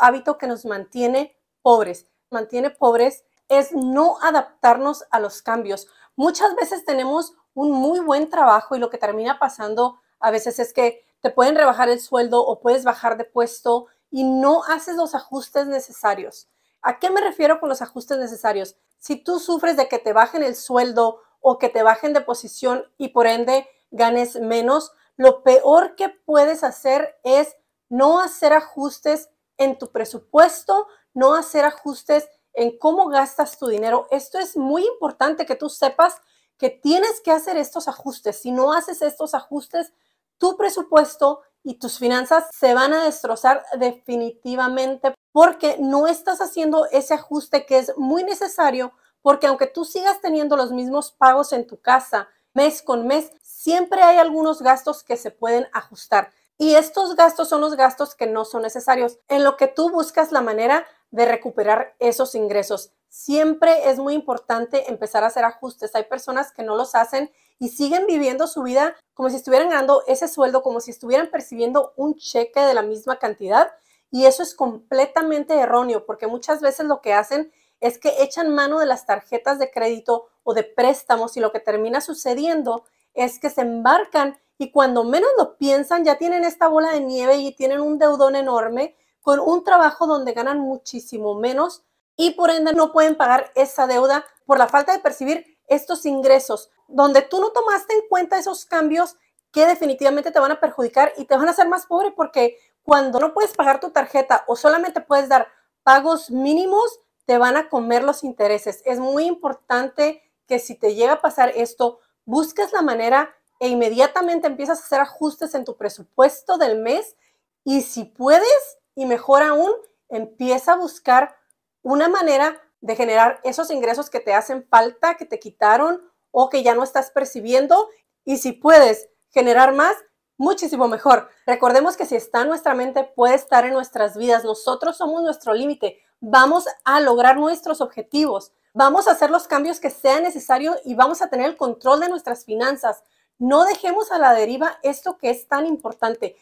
hábito que nos mantiene pobres. Mantiene pobres es no adaptarnos a los cambios. Muchas veces tenemos un muy buen trabajo y lo que termina pasando a veces es que te pueden rebajar el sueldo o puedes bajar de puesto y no haces los ajustes necesarios. ¿A qué me refiero con los ajustes necesarios? Si tú sufres de que te bajen el sueldo o que te bajen de posición y por ende ganes menos, lo peor que puedes hacer es no hacer ajustes en tu presupuesto, no hacer ajustes en cómo gastas tu dinero. Esto es muy importante que tú sepas que tienes que hacer estos ajustes. Si no haces estos ajustes, tu presupuesto y tus finanzas se van a destrozar definitivamente porque no estás haciendo ese ajuste que es muy necesario porque aunque tú sigas teniendo los mismos pagos en tu casa mes con mes, siempre hay algunos gastos que se pueden ajustar. Y estos gastos son los gastos que no son necesarios, en lo que tú buscas la manera de recuperar esos ingresos. Siempre es muy importante empezar a hacer ajustes. Hay personas que no los hacen y siguen viviendo su vida como si estuvieran ganando ese sueldo, como si estuvieran percibiendo un cheque de la misma cantidad. Y eso es completamente erróneo, porque muchas veces lo que hacen es que echan mano de las tarjetas de crédito o de préstamos y lo que termina sucediendo es que se embarcan y cuando menos lo piensan, ya tienen esta bola de nieve y tienen un deudón enorme con un trabajo donde ganan muchísimo menos y por ende no pueden pagar esa deuda por la falta de percibir estos ingresos, donde tú no tomaste en cuenta esos cambios que definitivamente te van a perjudicar y te van a hacer más pobre porque cuando no puedes pagar tu tarjeta o solamente puedes dar pagos mínimos, te van a comer los intereses. Es muy importante que si te llega a pasar esto, busques la manera e inmediatamente empiezas a hacer ajustes en tu presupuesto del mes y si puedes, y mejor aún, empieza a buscar una manera de generar esos ingresos que te hacen falta, que te quitaron o que ya no estás percibiendo. Y si puedes generar más, muchísimo mejor. Recordemos que si está en nuestra mente, puede estar en nuestras vidas. Nosotros somos nuestro límite. Vamos a lograr nuestros objetivos. Vamos a hacer los cambios que sean necesarios y vamos a tener el control de nuestras finanzas. No dejemos a la deriva esto que es tan importante.